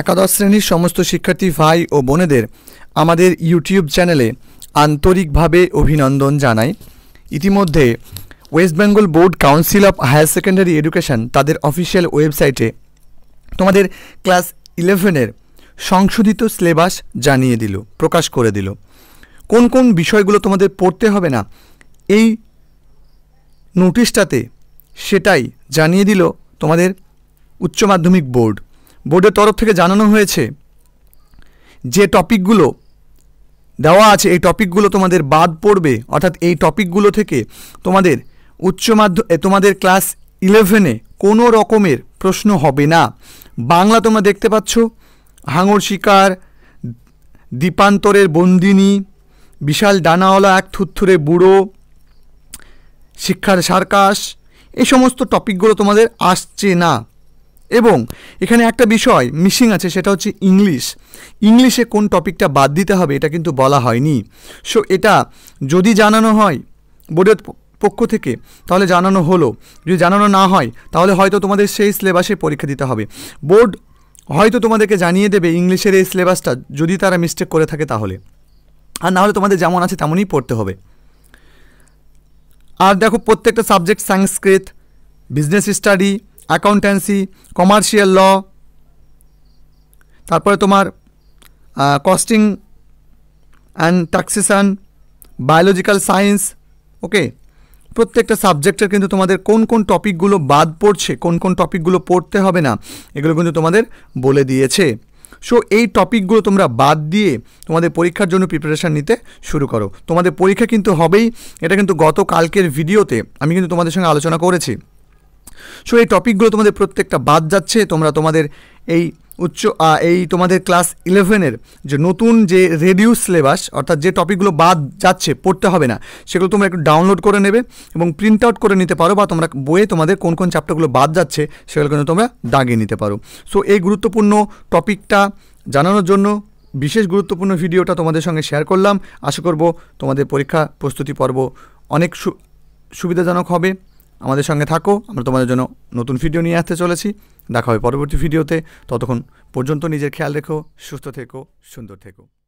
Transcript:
একাদশ শ্রেণীর সমস্ত শিক্ষার্থী ভাই ও বোনেদের আমাদের ইউটিউব চ্যানেলে আন্তরিকভাবে অভিনন্দন জানাই ইতিমধ্যে West Bengal Board Council of Higher Secondary Education তাদের অফিসিয়াল ওয়েবসাইটে তোমাদের ক্লাস ইলেভেনের সংশোধিত সিলেবাস জানিয়ে দিল প্রকাশ করে দিল কোন কোন বিষয়গুলো তোমাদের পড়তে হবে না এই নোটিশটাতে সেটাই জানিয়ে দিল তোমাদের উচ্চ মাধ্যমিক বোর্ড বোর্ডের তরফ থেকে জানানো হয়েছে যে টপিকগুলো দেওয়া আছে এই টপিকগুলো তোমাদের বাদ পড়বে অর্থাৎ এই টপিকগুলো থেকে তোমাদের উচ্চ মাধ্যম তোমাদের ক্লাস ইলেভেনে কোনো রকমের প্রশ্ন হবে না বাংলা তোমরা দেখতে পাচ্ছ হাঙর শিকার দীপান্তরের বন্দিনী বিশাল ডানাওয়ালা এক থুথুরে বুড়ো শিক্ষার সার্কাস এই সমস্ত টপিকগুলো তোমাদের আসছে না এবং এখানে একটা বিষয় মিসিং আছে সেটা হচ্ছে ইংলিশ ইংলিশে কোন টপিকটা বাদ দিতে হবে এটা কিন্তু বলা হয়নি সো এটা যদি জানানো হয় বোর্ডের পক্ষ থেকে তাহলে জানানো হলো যদি জানানো না হয় তাহলে হয়তো তোমাদের সেই সিলেবাসে পরীক্ষা দিতে হবে বোর্ড হয়তো তোমাদেরকে জানিয়ে দেবে ইংলিশের এই সিলেবাসটা যদি তারা মিস্টেক করে থাকে তাহলে আর নাহলে তোমাদের যেমন আছে তেমনই পড়তে হবে আর দেখো প্রত্যেকটা subject Sanskrit business study accountancy commercial law তারপরে তোমার costing and taxation biological science okay প্রত্যেকটা সাবজেক্টের কিন্তু তোমাদের কোন কোন টপিকগুলো বাদ পড়ছে কোন কোন টপিকগুলো পড়তে হবে না এগুলো কিন্তু তোমাদের বলে দিয়েছে সো এই টপিকগুলো তোমরা বাদ দিয়ে তোমাদের পরীক্ষার জন্য প্রিপারেশান নিতে শুরু করো তোমাদের পরীক্ষা কিন্তু হবেই এটা কিন্তু গত কালকের ভিডিওতে আমি কিন্তু তোমাদের সঙ্গে আলোচনা করেছি সো এই টপিকগুলো তোমাদের প্রত্যেকটা বাদ যাচ্ছে তোমরা তোমাদের এই উচ্চ এই তোমাদের ক্লাস ইলেভেনের যে নতুন যে রেডিউস সিলেবাস অর্থাৎ যে টপিকগুলো বাদ যাচ্ছে পড়তে হবে না সেগুলো তোমরা একটু ডাউনলোড করে নেবে এবং প্রিন্ট আউট করে নিতে পারো বা তোমরা বইয়ে তোমাদের কোন কোন চ্যাপ্টারগুলো বাদ যাচ্ছে সেগুলো কিন্তু তোমরা দাগিয়ে নিতে পারো সো এই গুরুত্বপূর্ণ টপিকটা জানানোর জন্য বিশেষ গুরুত্বপূর্ণ ভিডিওটা তোমাদের সঙ্গে শেয়ার করলাম আশা করব তোমাদের পরীক্ষা প্রস্তুতি পর্ব অনেক সুবিধাজনক হবে আমাদের সঙ্গে থাকো আমরা তোমাদের জন্য নতুন ভিডিও নিয়ে আসতে চলেছি দেখা হবে পরবর্তী ভিডিওতে ততক্ষণ পর্যন্ত নিজের খেয়াল রেখো সুস্থ থেকো সুন্দর থেকো